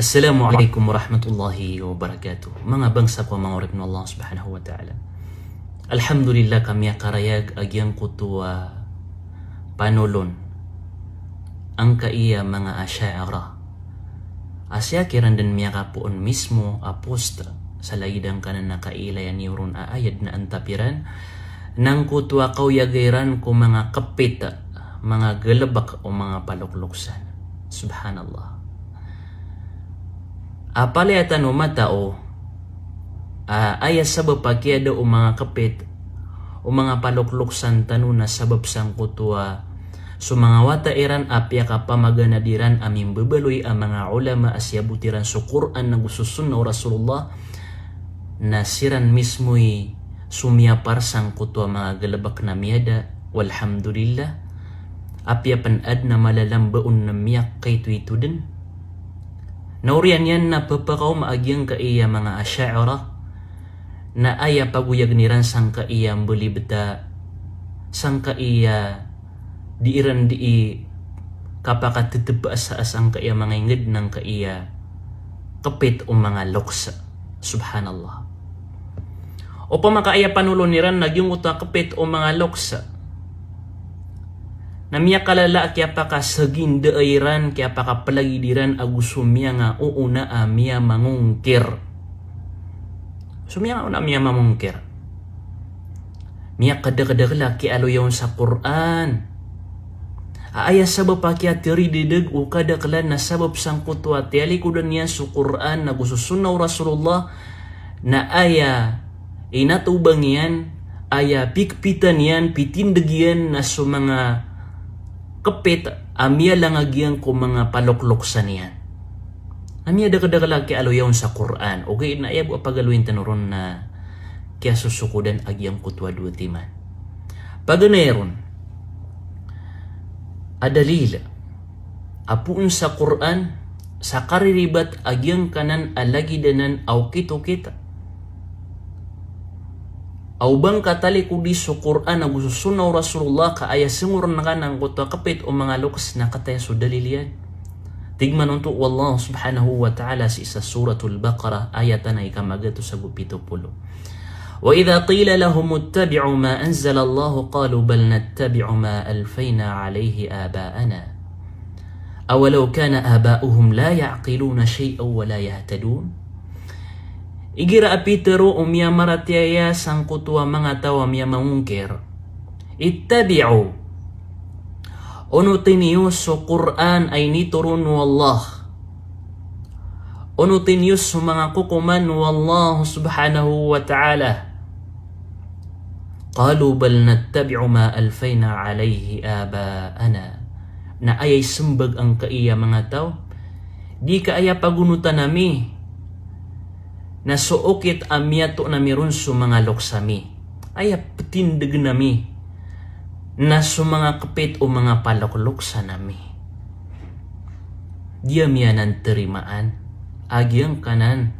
Assalamu alaikum wa rahmatullahi Mga bangsa ko mga orib ng Allah subhanahu wa ta'ala. Alhamdulillah kami karayag agyan kutua panulon ang kaiya mga asyara. Asya kiran din miya kapuon mismo aposta sa laidang kanan na kailayan yuron aayad na antapiran nang kutwa kauyagairan ko mga kapita, mga galabak o mga palukluksan. Subhanallah. Apale atano matao, uh, aya sabab pakiada o mga kapit o mga paluklok santano na sabab sangkutua. So mga wata iran apya kapamaganadiran pamaganadiran amin babaloy ang mga ulama asya butiran so Quran na gususun na Rasulullah na siran mismo'y par sangkutua mga galabak na miyada. Walhamdulillah. Apya panad na malalambaon na miyak kay din, yan na papakaw maagyang ka iya mga asyara na aya paguyag niran sang ka iya bulibda sang ka iya diiran dii kapakatitiba sa asang ka iya mga ingid ng ka iya kapit o mga loksa. Subhanallah. O makaaya panulo niran nagyung uta kapit o mga loksa Namiya kalala kaya paka sagin dairan kaya paka palagidiran agus sumiya nga uuna amiya mangungkir. Sumiya nga una amiya mangungkir. Miya kadagdagla kaya aloyaw sa Quran. Aaya sabab kaya tiri didig kada kadakla na sabab sang kutwa tiyali ko niya sa Quran na gususunaw Rasulullah na aya inatubangian aya pikpitan yan pitindagian na sumanga mga kepet amia lang agiang ko mga sa niyan. Amia dakadakalag kay aloyaon sa Quran. Okay, na o pagaluin tanuron na kaya susukudan agiang agyang kutwa timan. man. Paganeron, adalila, apun sa Quran, sa kariribat agiang kanan alagidanan aw kitukita Aubang katali kudi so Qur'an ang ususunaw Rasulullah ka aya singur na ka ng kapit o mga lukas na kataya so dalilian. Tigman unto Allah subhanahu wa ta'ala si isa suratul Baqarah ayatan ay kamagato sa gupito pulo. وإذا قيل لهم اتبعوا ما أنزل الله قالوا بل نتبع ما ألفينا عليه آباءنا أولو كان آباؤهم لا يعقلون شيئا ولا يهتدون Igira apitero umya maratiyaya sangkutua mga tawa mya mangungkir. Ittabi'u. Ono tiniyuso Qur'an ay niturun wallah. Ono tiniyuso mga kukuman wallahu subhanahu wa ta'ala. Qalu bal nattabi'u ma alfayna alayhi aba'ana. Na ayay sumbag ang kaiya mga tao. Di kaaya pagunutan nami na suukit amyato na mirun mga loksami. Ay tindig nami na mga kapit o mga palakloksa nami. Diya miya ng terimaan, agyang kanan.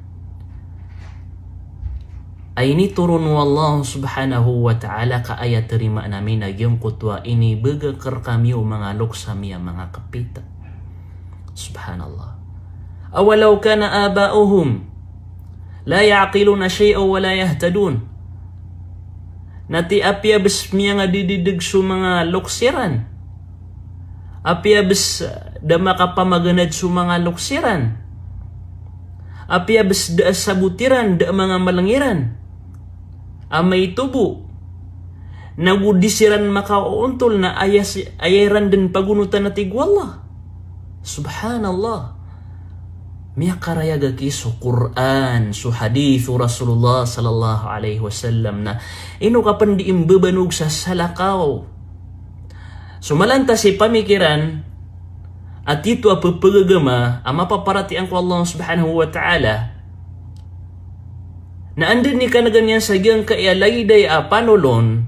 Ay ni turun wallahu subhanahu wa ta'ala ka kaaya terima namin agyang kutwa ini bagakar kami o mga loksa miya mga kapit. Subhanallah. Awalaw kana abauhum la yaqiluna يعقلون wa la yahtadun. Nati apia bes miya nga dididig su mga luksiran. Apia bes eh, da makapamaganad su mga luksiran. Apia bes da sabutiran da mga malangiran. Amay tubo. Nagudisiran makauuntol na ayas, ayaran din pagunutan na tigwallah. Subhanallah miyakarayagaki su Quran, su hadithu Rasulullah sallallahu alaihi wasallam na ino ka pandiim bebanog sa salakaw. Sumalanta si pamikiran at ito apapagagama ang mapaparatian ko Allah subhanahu wa ta'ala na andin ni ka na ganyan sa giyang kaialayday a panulon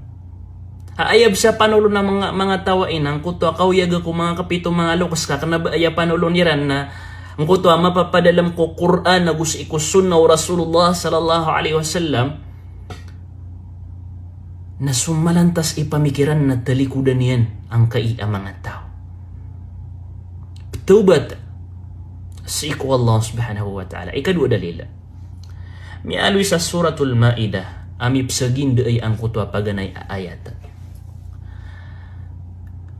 Haayab sa panulon ng mga mga tawain ang kuto akaw yaga ko mga kapito mga lukas ka kana aya panulon yaran na Engkau tu ama papa dalam ko Quran agus iku sunnah Rasulullah sallallahu alaihi wasallam na sumalantas ipamikiran na talikudan yan ang kaia mga tao. Tubat sa iku Allah subhanahu wa ta'ala. Ikadwa dalila. Mialwi sa suratul ma'idah amipsagin do'y ang kutwa paganay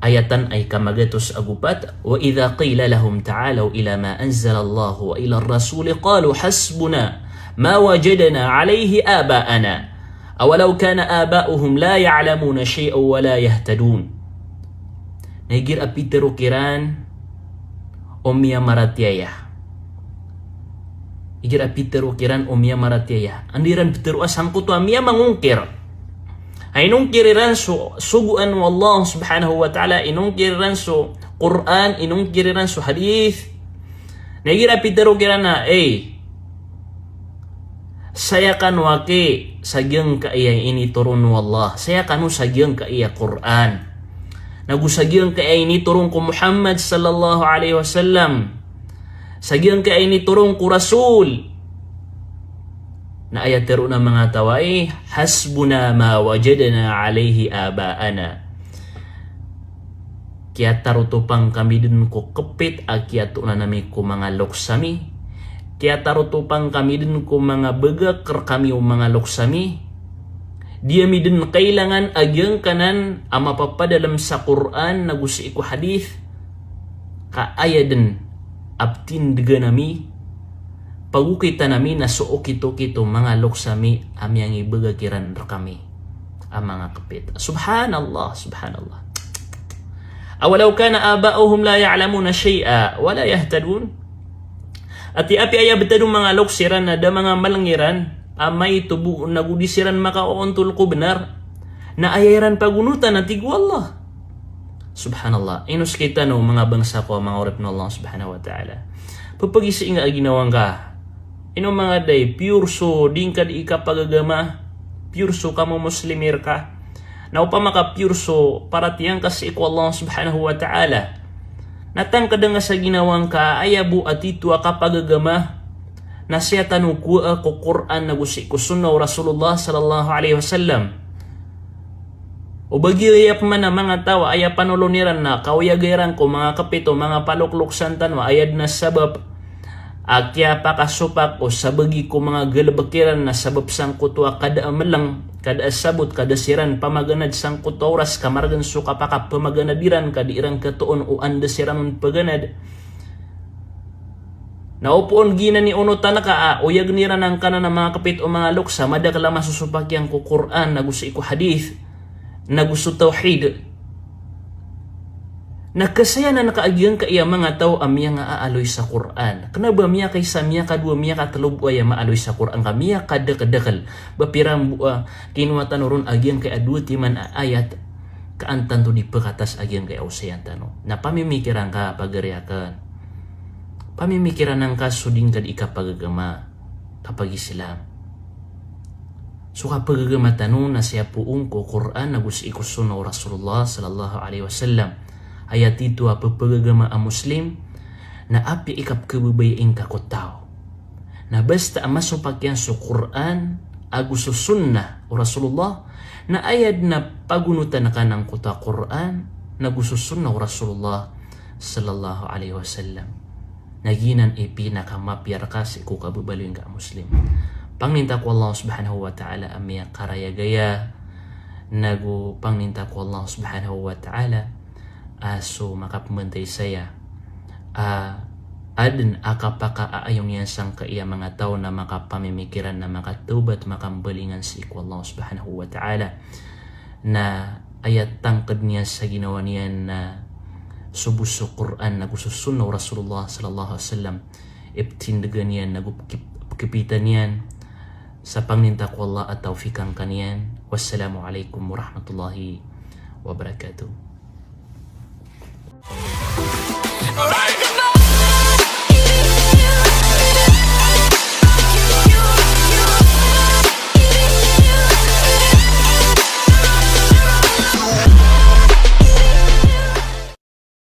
آية أي كما جاتوس أجوبات وإذا قيل لهم تعالوا إلى ما أنزل الله وإلى الرسول قالوا حسبنا ما وجدنا عليه آباءنا أولو كان آباؤهم لا يعلمون شيئا ولا يهتدون نيجير أبيتر كيران أمي مراتيايا Igir apiteru kiran umia maratiaya. Andiran piteru asangku tuamia mengungkir. Inungkiri ran su suguan Allah subhanahu wa ta'ala. Inungkiri ran su Quran. Inungkiri ran su hadith. Negira pitero kirana, eh, saya kan wake sagyang ka iya ini turun wallah saya kanu sagyang ka iya Quran nagusagyang ka iya ini turun ko Muhammad sallallahu alaihi wasallam sagyang ka iya ini turun ko Rasul Nah ayat teruna mengatawai hasbuna ma wajadana alaihi abaana. Kiatar tarutupang kami dun ku kepit akiatuna nami ku mga loksami. Kiatar tarutupang kami dun ku mga ker kami u mga loksami. Dia midin kailangan agyang kanan ama papa dalam sa Quran nagusi iku hadith ka ayaden abtin nami pagukita nami na suok ito kito mga loksami amyang ibagagiran kami ang mga kapit. Subhanallah, subhanallah. Awalaw kana abauhum la ya'lamuna shay'a wa la yahtadun. At iapi ayabtadun mga loksiran na da mga malangiran amay tubu nagudisiran makaoontul benar na ayaran pagunutan at tigwallah. Subhanallah. Inus kita no mga bangsa ko mga orip ng Allah subhanahu wa ta'ala. Papagising nga ginawang ka Ino mga day, pure so, din ka di ikapagagama, pure so ka mo muslimir ka. Na upa maka pure so, para tiyang ka ikaw Allah subhanahu wa ta'ala. Natang kada nga sa ginawang ka, ayabu at ito akapagagama, na siya tanuku ako Quran na gusi ko sunaw Rasulullah sallallahu alaihi wasallam. O bagiyayap man na mga tao ay panuluniran na kawayagaran ko mga kapito mga santan wa ayad na sabab Akya pakasupak o sabagi ko mga galabakiran na sabab sang kutwa kada amalang, kada asabot, kada siran, pamaganad sang kutoras, kamargan suka paka pamaganadiran, kadirang katuon o anda siran paganad. Naupoon gina ni uno tanaka a uyag nira ng kana ng mga kapit o mga luksa, madakala masusupak yang kukuran, nagusto iko hadith, nagusto tauhid, na nakaagyan ka iya mga tao amiya nga aaloy sa Quran. Kanaba miya kay sa miya kadwa miya katalob o iya maaloy sa Quran ka miya kadakadakal. Bapiram bua kinwa tanurun agyan kay adwa timan ayat kaantan to di pekatas agyan kay ausayan tanu. Na pamimikiran ka pagariakan. Pamimikiran ng kaso din kad pagagama kapag Islam. So kapagagama tanu na siya puung ko Quran na gusikusun o Rasulullah sallallahu alaihi wasallam ayatitu apa peragama a muslim na api ikap kebubayain kakotao. Na basta amaso pakyan so Quran agu so sunnah o Rasulullah na ayad na pagunutan na kanang kuta Quran na gususun na Rasulullah sallallahu alaihi wasallam. Naginan ipinakamapyar ka si kukabubalo yung muslim. Panginta ko Allah subhanahu wa ta'ala amya karaya gaya nagu panginta ko Allah subhanahu wa ta'ala aso makapumentay saya. Uh, adin akapakaaayong yan sang kaiya mga tao na makapamimikiran na makatubat makambalingan sa ikaw Allah subhanahu wa ta'ala na ayat tangkad niya sa ginawa niya na subuso Quran na gususunaw Rasulullah sallallahu alaihi wasallam ibtindagan yan nagupkipitan yan sa panginta ko Allah at taufikan kaniyan wassalamu alaikum warahmatullahi wabarakatuh All right.